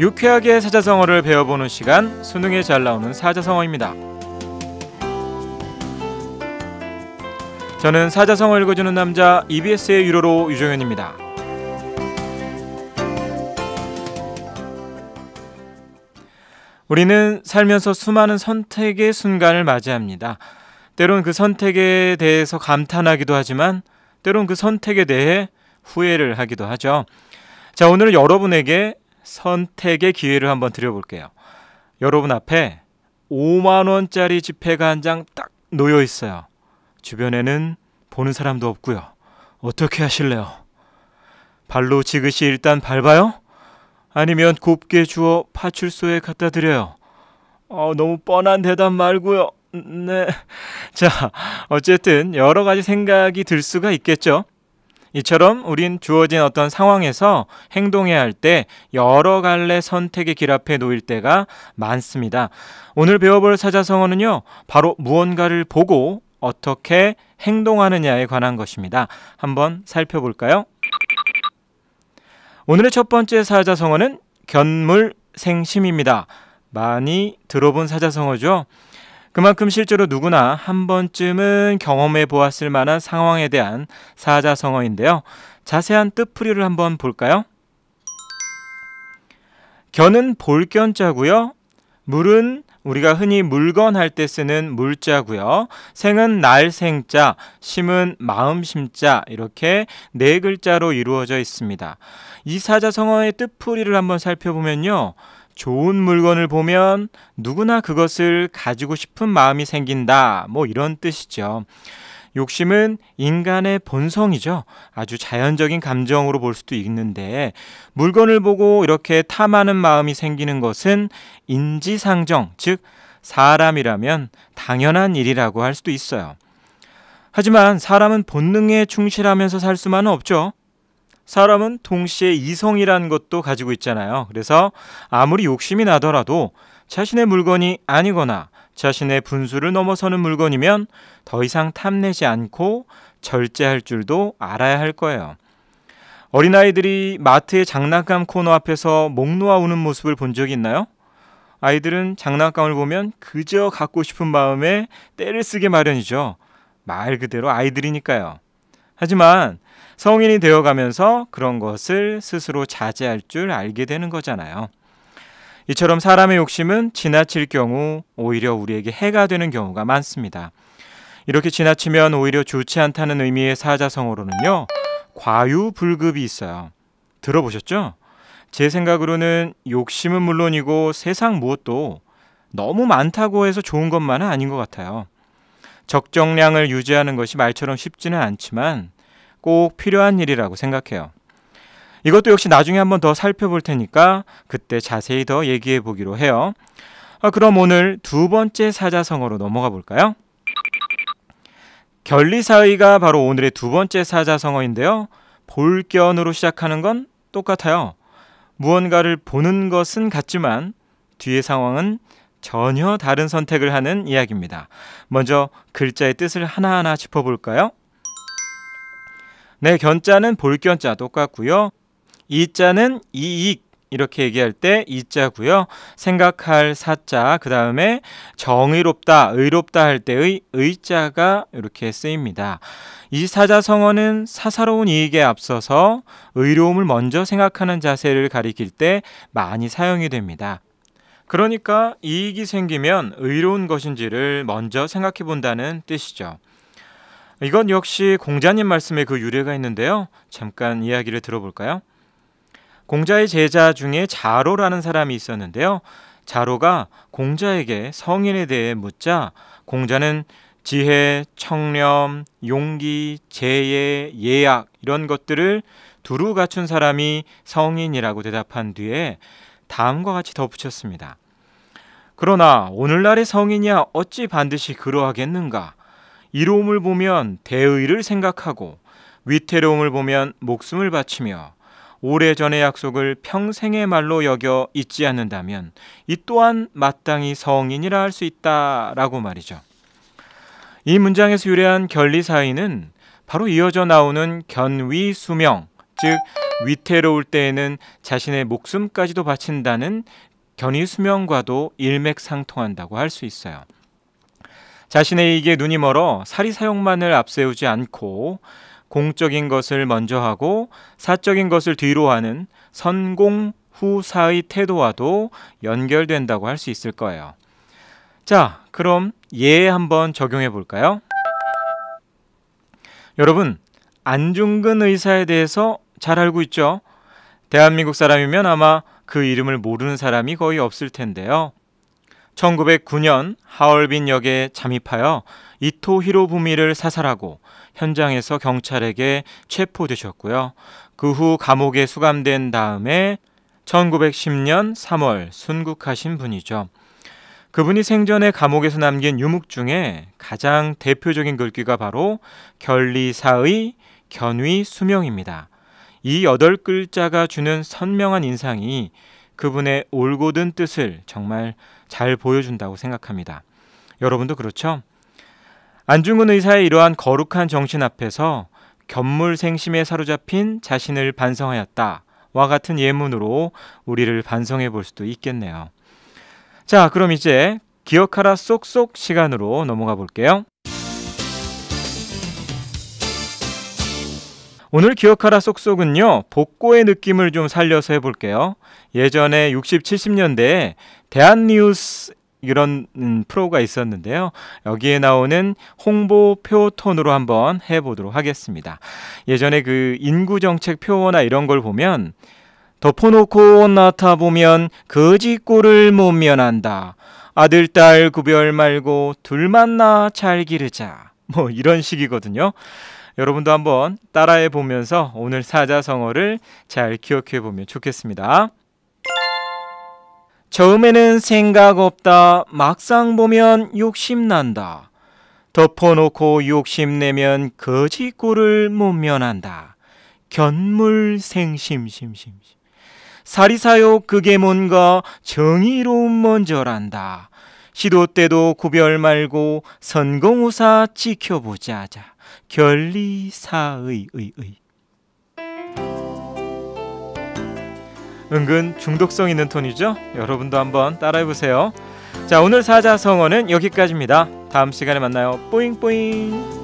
유쾌하게 사자성어를 배워보는 시간 수능에 잘 나오는 사자성어입니다. 저는 사자성어 읽어주는 남자 EBS의 유로로 유종현입니다. 우리는 살면서 수많은 선택의 순간을 맞이합니다. 때론 그 선택에 대해서 감탄하기도 하지만 때론 그 선택에 대해 후회를 하기도 하죠. 자, 오늘 여러분에게 선택의 기회를 한번 드려볼게요. 여러분 앞에 5만원짜리 지폐가 한 장 딱 놓여 있어요. 주변에는 보는 사람도 없고요. 어떻게 하실래요? 발로 지그시 일단 밟아요? 아니면 곱게 주어 파출소에 갖다 드려요? 어, 너무 뻔한 대답 말고요. 네. 자, 어쨌든 여러 가지 생각이 들 수가 있겠죠. 이처럼 우린 주어진 어떤 상황에서 행동해야 할 때 여러 갈래 선택의 길 앞에 놓일 때가 많습니다. 오늘 배워볼 사자성어는요, 바로 무언가를 보고 어떻게 행동하느냐에 관한 것입니다. 한번 살펴볼까요? 오늘의 첫 번째 사자성어는 견물생심입니다. 많이 들어본 사자성어죠. 그만큼 실제로 누구나 한 번쯤은 경험해 보았을 만한 상황에 대한 사자성어인데요. 자세한 뜻풀이를 한번 볼까요? 견은 볼견자고요. 물은 우리가 흔히 물건 할 때 쓰는 물자고요. 생은 날생자, 심은 마음심자 이렇게 네 글자로 이루어져 있습니다. 이 사자성어의 뜻풀이를 한번 살펴보면요. 좋은 물건을 보면 누구나 그것을 가지고 싶은 마음이 생긴다. 뭐 이런 뜻이죠. 욕심은 인간의 본성이죠. 아주 자연적인 감정으로 볼 수도 있는데 물건을 보고 이렇게 탐하는 마음이 생기는 것은 인지상정, 즉 사람이라면 당연한 일이라고 할 수도 있어요. 하지만 사람은 본능에 충실하면서 살 수만은 없죠. 사람은 동시에 이성이라는 것도 가지고 있잖아요. 그래서 아무리 욕심이 나더라도 자신의 물건이 아니거나 자신의 분수를 넘어서는 물건이면 더 이상 탐내지 않고 절제할 줄도 알아야 할 거예요. 어린아이들이 마트의 장난감 코너 앞에서 목 놓아 우는 모습을 본 적이 있나요? 아이들은 장난감을 보면 그저 갖고 싶은 마음에 때를 쓰게 마련이죠. 말 그대로 아이들이니까요. 하지만 성인이 되어가면서 그런 것을 스스로 자제할 줄 알게 되는 거잖아요. 이처럼 사람의 욕심은 지나칠 경우 오히려 우리에게 해가 되는 경우가 많습니다. 이렇게 지나치면 오히려 좋지 않다는 의미의 사자성어로는요, 과유불급이 있어요. 들어보셨죠? 제 생각으로는 욕심은 물론이고 세상 무엇도 너무 많다고 해서 좋은 것만은 아닌 것 같아요. 적정량을 유지하는 것이 말처럼 쉽지는 않지만 꼭 필요한 일이라고 생각해요. 이것도 역시 나중에 한번 더 살펴볼 테니까 그때 자세히 더 얘기해 보기로 해요. 아, 그럼 오늘 두 번째 사자성어로 넘어가 볼까요? 결리사의가 바로 오늘의 두 번째 사자성어인데요. 볼견으로 시작하는 건 똑같아요. 무언가를 보는 것은 같지만 뒤의 상황은 전혀 다른 선택을 하는 이야기입니다. 먼저 글자의 뜻을 하나하나 짚어볼까요? 네, 견자는 볼견자 똑같고요. 이자는 이익 이렇게 얘기할 때 이자고요. 생각할 사자 그 다음에 정의롭다 의롭다 할 때의 의자가 이렇게 쓰입니다. 이 사자성어는 사사로운 이익에 앞서서 의로움을 먼저 생각하는 자세를 가리킬 때 많이 사용이 됩니다. 그러니까 이익이 생기면 의로운 것인지를 먼저 생각해 본다는 뜻이죠. 이건 역시 공자님 말씀에 그 유래가 있는데요. 잠깐 이야기를 들어볼까요? 공자의 제자 중에 자로라는 사람이 있었는데요. 자로가 공자에게 성인에 대해 묻자 공자는 지혜, 청렴, 용기, 재예, 예약 이런 것들을 두루 갖춘 사람이 성인이라고 대답한 뒤에 다음과 같이 덧붙였습니다. 그러나 오늘날의 성인이야 어찌 반드시 그러하겠는가? 이로움을 보면 대의를 생각하고 위태로움을 보면 목숨을 바치며 오래전의 약속을 평생의 말로 여겨 잊지 않는다면 이 또한 마땅히 성인이라 할 수 있다라고 말이죠. 이 문장에서 유래한 결리 사이는 바로 이어져 나오는 견위 수명, 즉 위태로울 때에는 자신의 목숨까지도 바친다는 견의수명과도 일맥상통한다고 할 수 있어요. 자신의 이익에 눈이 멀어 사리 사용만을 앞세우지 않고 공적인 것을 먼저 하고 사적인 것을 뒤로 하는 선공 후사의 태도와도 연결된다고 할 수 있을 거예요. 자, 그럼 예 한번 적용해 볼까요? 여러분, 안중근 의사에 대해서 잘 알고 있죠? 대한민국 사람이면 아마 그 이름을 모르는 사람이 거의 없을 텐데요. 1909년 하얼빈 역에 잠입하여 이토 히로부미를 사살하고 현장에서 경찰에게 체포되셨고요. 그 후 감옥에 수감된 다음에 1910년 3월 순국하신 분이죠. 그분이 생전에 감옥에서 남긴 유목 중에 가장 대표적인 글귀가 바로 결리사의 견위 수명입니다. 이 여덟 글자가 주는 선명한 인상이 그분의 올곧은 뜻을 정말 잘 보여준다고 생각합니다. 여러분도 그렇죠? 안중근 의사의 이러한 거룩한 정신 앞에서 견물생심에 사로잡힌 자신을 반성하였다. 와 같은 예문으로 우리를 반성해 볼 수도 있겠네요. 자, 그럼 이제 기억하라 쏙쏙 시간으로 넘어가 볼게요. 오늘 기억하라 속속은요 복고의 느낌을 좀 살려서 해볼게요. 예전에 60, 70년대에 대한뉴스 이런 음, 프로가 있었는데요. 여기에 나오는 홍보표 톤으로 한번 해보도록 하겠습니다. 예전에 그 인구정책 표어나 이런 걸 보면 덮어놓고 나타보면 거지꼴을 못 면한다. 아들, 딸 구별 말고 둘 만나 잘 기르자. 뭐 이런 식이거든요. 여러분도 한번 따라해 보면서 오늘 사자성어를 잘 기억해 보면 좋겠습니다. 처음에는 생각 없다. 막상 보면 욕심난다. 덮어놓고 욕심내면 거짓꼴를못 면한다. 견물생심심심. 사리사욕 그게 뭔가 정의로운 먼저란다. 시도 때도 구별 말고 선공우사 지켜보자자. 결리사의 의의 은근 중독성 있는 톤이죠? 여러분도 한번 따라해 보세요. 자, 오늘 사자성어는 여기까지입니다. 다음 시간에 만나요. 뿌잉뿌잉.